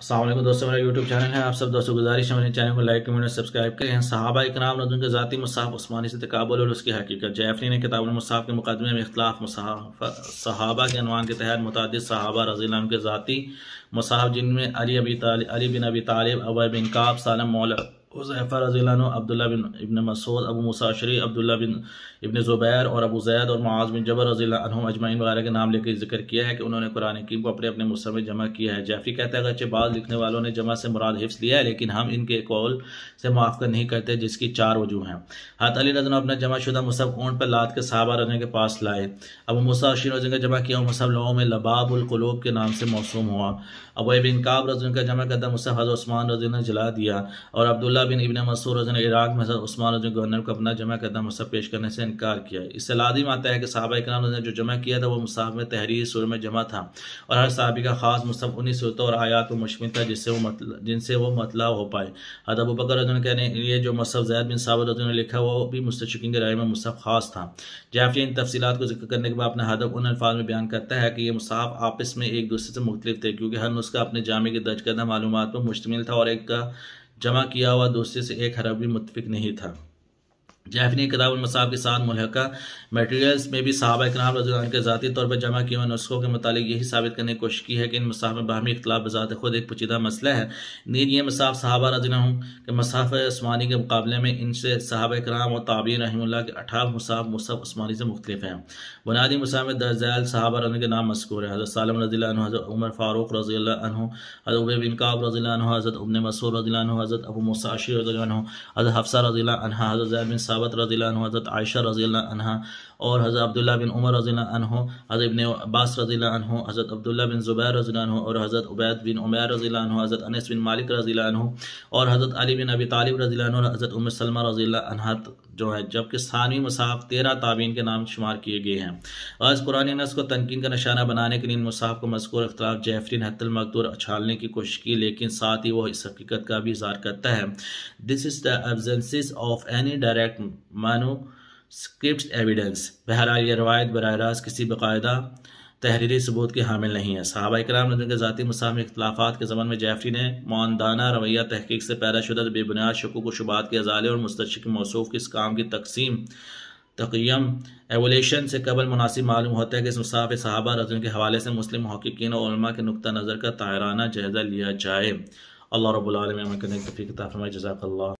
असल दोस्तों मेरा यूट्यूब चैनल है आप सब दोस्तों गुजारिश है मेरे चैनल को लाइक कमेंट और सब्सक्राइब करें सहाबा इकराम रदन के ज़ाती मसाफ़ उस्मानी से तकबल और उसकी हकीकत जैफरी ने किताब मसाफ़ के मुकदमे में इख्लाफ सहाबा के अनवान के तहत मुतद साहबा रजील के ज़ाती मसाफ़ जिनमें अली अबी अली बिन अबी तालब अब बिन काब सालम मौल हुजैफा रजीलान अब्दुल्ला बिन इबन मसूद अबू मुसाशरी अब्दुल्ला बिन इबन ज़ुबैर और अबू जैद और मुआज़ बिन जबर रजी अजमाइन वगैरह के नाम लेकर जिक्र किया है कि उन्होंने कुरान हकीम को अपने अपने मुसर में जमा किया है जैफ़ी कहता है अगरचे बाद लिखने वालों ने जमा से मुराद हिफ्स लिया है लेकिन हम इनके कौल से मुआफ़ नहीं करते जिसकी चार वजूह हैं हाथ अली रजन अपना जमा शुदा मुसब ऊँट पर लाद के साहबा रजन के पास लाए अबू मुसाशरी रजन का जमा किया मुसब लोगों में लबाबुलकलूब के नाम से मौसू हुआ अबू बिन काब रजन का जमा करदा मुसब हज़र उस्मान रजन ने जला दिया और अब्दुल्ला अब्दुल्ला बिन इबन मसूर ने इराक में उस्मान रजन गवर्नर को अपना जमा करदा मुसाफ पेश करने से इनकार किया इससे लादिम आता है कि सहाबा इकराम ने जो जमा किया था वो मुसाफ में तहरीर सुर में जमा था और हर सहाबी का खास मुसाफ उन्हीं सूरतों और आयात को मुश्किल था जिससे वो मतल... जिनसे वो मतलब हो पाए हद अबू बकर रजन कहने ये जो मसहब जैद बिन साबित रजन ने लिखा वो भी मुस्तकिन के राय में मुसाफ खास था जाफिया इन तफसीत को जिक्र करने के बाद अपने हदब उन अल्फाज में बयान करता है कि ये मुसाफ आपस में एक दूसरे से मुख्तलिफ थे क्योंकि हर नुस्खा अपने जामे के दर्ज करदा मालूम पर मुश्तमिल था और एक का जमा किया हुआ दूसरे से एक हरब भी मुतफिक नहीं था जैफनी किताब मसाब के साथ मुहका मटेरियल्स में भी साहबा कराम रजान के ज़ाती तौर पर जमा किए हुए नुस्खों के मुतालिक यही साबित करने की कोशिश की है कि इन मसाफ में बाहमी इख्तलाफ बजात खुद एक पुचीदा मसला है नीर ये मसाफ सहाबा रजना हूँ कि मसाफ स्मानी के मुकाबले में इनसे साहब कराम और ताबी रही के अठारह मसाफ मुसफ़ स्मानी से मुख्तफ हैं बुनियादी मसाफ में दर्जैल सहाबा रजन के नाम मस्कूर है हज़रत सालम रजी हज़रत उमर फ़ारूक रजी हज़रत उब बिनकाब काब रजी हज़रत उबन मसूर रजी हज़रत अबू मसाशी रजी हज़रत हफ्सा रजी हज़रत जैद बिन सबत रज़ी हज़रत आयशा रज़ी अनहा और हज़रत अब्दुल्ला बिन उमर रज़ी अनहो हज़रत इबन अब्बास रज़ी अनहो हज़रत अब्दुल्ला बिन ज़ुबैर रज़ी अनहो और हज़रत उबैद बिन उमैर रज़ी अनहो हज़रत अनस बिन मालिक रज़ी अनहो और हज़रत अली बिन अबी तालिब रज़ी अनहो हज़रत उम सलमा रज़ी अनहत जो है जबकि स्थानीय मसाफ तेरह ताबीन के नाम शुमार किए गए हैं आज पुरानी कुरान नस को तनकीन का निशाना बनाने के लिए इन मसाफ को मजकूर अख्तलाफ जैफरीन मकदूर उछालने की कोशिश की लेकिन साथ ही वह इस हकीकत का भी इजहार करता है this is the absence of any direct manuscript evidence बहरहाल यह रवायत बर रास्त किसी बाकायदा तहरीरी सबूत के हामिल नहीं है साहबा कराम ने उनके ज़ाती मसाम इख्लाफा के ज़मन में जैफरी ने मानदाना रवैया तहकीक से पैदा शुदा बेबुनियाद शकूक शुबात के अजाले और मुस्तक मौसू के इस काम की तकसीम तकयम एवोलेशन से कबल मुनासिब मालूम होता है कि इस मुसाफ साहबा रजन के हवाले से मुस्लिम महकिन और के नुक़ नज़र का तायराना जायज़ा लिया जाए अल्लाह रबालमीन करने की तफ़ी किताब हमारे जजाक